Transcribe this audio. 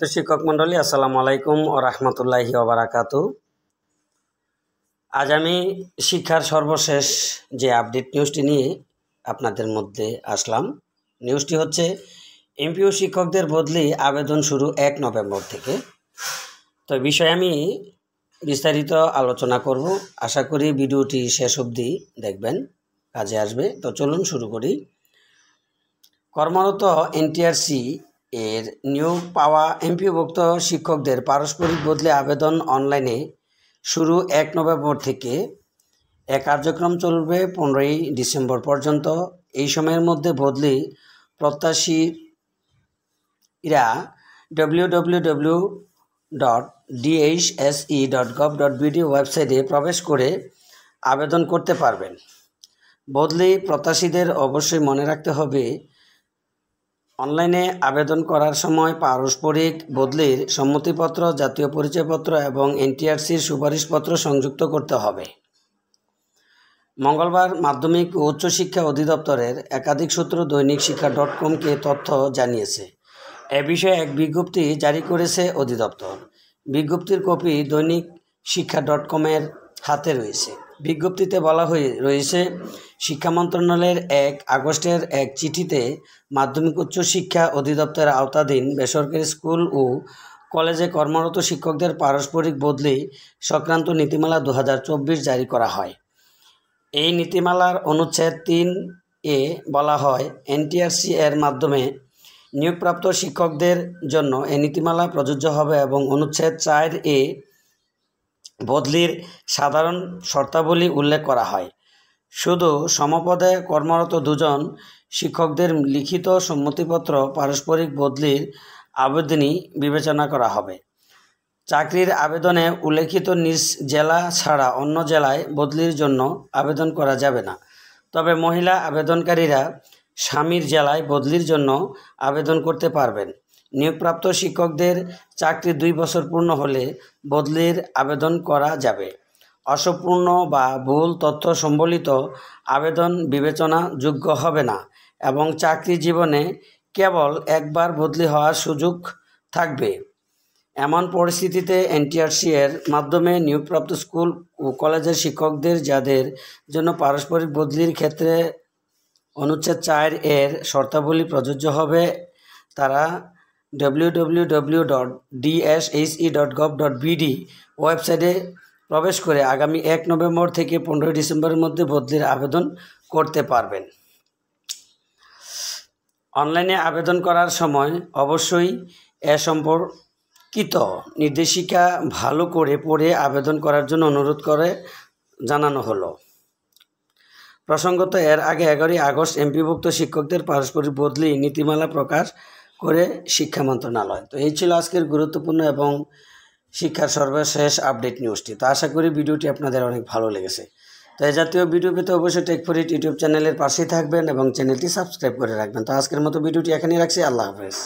তো শিক্ষক মন্ডলী আসসালামু আলাইকুম ও রহমতুল্লাহি ওবরাকাতু আজ আমি শিক্ষার সর্বশেষ যে আপডেট নিউজটি নিয়ে আপনাদের মধ্যে আসলাম নিউজটি হচ্ছে এমপিও শিক্ষকদের বদলি আবেদন শুরু এক নভেম্বর থেকে তো বিষয়ে আমি বিস্তারিত আলোচনা করব আশা করি ভিডিওটি শেষ অবধি দেখবেন কাজে আসবে তো চলুন শুরু করি কর্মরত এনটিআরসি এর নিয়োগ পাওয়া এমপিভুক্ত শিক্ষকদের পারস্পরিক বদলে আবেদন অনলাইনে শুরু এক নভেম্বর থেকে এ কার্যক্রম চলবে পনেরোই ডিসেম্বর পর্যন্ত এই সময়ের মধ্যে বদলি প্রত্যাশীরা W W W dot DHSE dot gov dot BD ওয়েবসাইটে প্রবেশ করে আবেদন করতে পারবেন বদলি প্রত্যাশীদের অবশ্যই মনে রাখতে হবে অনলাইনে আবেদন করার সময় পারস্পরিক বদলির সম্মতিপত্র জাতীয় পরিচয়পত্র এবং এনটিআরসির সুপারিশপত্র সংযুক্ত করতে হবে মঙ্গলবার মাধ্যমিক ও উচ্চশিক্ষা অধিদপ্তরের একাধিক সূত্র দৈনিক শিক্ষা ডট কমকে তথ্য জানিয়েছে এ বিষয়ে এক বিজ্ঞপ্তি জারি করেছে অধিদপ্তর বিজ্ঞপ্তির কপি দৈনিক শিক্ষা ডট কমের হাতে রয়েছে বিজ্ঞপ্তিতে বলা হয়ে রয়েছে শিক্ষা মন্ত্রণালয়ের এক আগস্টের এক চিঠিতে মাধ্যমিক উচ্চ শিক্ষা অধিদপ্তরের আওতাধীন বেসরকারি স্কুল ও কলেজে কর্মরত শিক্ষকদের পারস্পরিক বদলি সংক্রান্ত নীতিমালা দু জারি করা হয় এই নীতিমালার অনুচ্ছেদ তিন এ বলা হয় এনটিআরসি এর মাধ্যমে নিয়োগপ্রাপ্ত শিক্ষকদের জন্য এ নীতিমালা প্রযোজ্য হবে এবং অনুচ্ছেদ চার এ বদলির সাধারণ শর্তাবলী উল্লেখ করা হয় শুধু সমপদে কর্মরত দুজন শিক্ষকদের লিখিত সম্মতিপত্র পারস্পরিক বদলির আবেদনই বিবেচনা করা হবে চাকরির আবেদনে উল্লেখিত নিজ জেলা ছাড়া অন্য জেলায় বদলির জন্য আবেদন করা যাবে না তবে মহিলা আবেদনকারীরা স্বামীর জেলায় বদলির জন্য আবেদন করতে পারবেন নিয়োগপ্রাপ্ত শিক্ষকদের চাকরি দুই বছর পূর্ণ হলে বদলির আবেদন করা যাবে অসম্পূর্ণ বা ভুল তথ্য সম্বলিত আবেদন বিবেচনা যোগ্য হবে না এবং চাকরি জীবনে কেবল একবার বদলি হওয়ার সুযোগ থাকবে এমন পরিস্থিতিতে এনটিআরসি এর মাধ্যমে নিয়োগপ্রাপ্ত স্কুল ও কলেজের শিক্ষকদের যাদের জন্য পারস্পরিক বদলির ক্ষেত্রে অনুচ্ছেদ চার এর শর্তাবলী প্রযোজ্য হবে তারা WWW dot dot gov dot ওয়েবসাইটে প্রবেশ করে আগামী এক নভেম্বর থেকে পনেরোই ডিসেম্বরের মধ্যে বদলির আবেদন করতে পারবেন অনলাইনে আবেদন করার সময় অবশ্যই এ সম্পর্কিত নির্দেশিকা ভালো করে পড়ে আবেদন করার জন্য অনুরোধ করে জানানো হলো প্রসঙ্গত এর আগে এগারোই আগস্ট এমপিভুক্ত শিক্ষকদের পারস্পরিক বদলি নীতিমালা প্রকাশ করে শিক্ষা মন্ত্রণালয় তো এই ছিল আজকের গুরুত্বপূর্ণ এবং শিক্ষার সর্বশেষ আপডেট নিউজটি তো আশা করি ভিডিওটি আপনাদের অনেক ভালো লেগেছে তো এই জাতীয় ভিডিও পেতে অবশ্যই টেকফরিট ইউটিউব চ্যানেলের পাশেই থাকবেন এবং চ্যানেলটি সাবস্ক্রাইব করে রাখবেন তো আজকের মতো ভিডিওটি এখানেই রাখছি আল্লাহ হাফেজ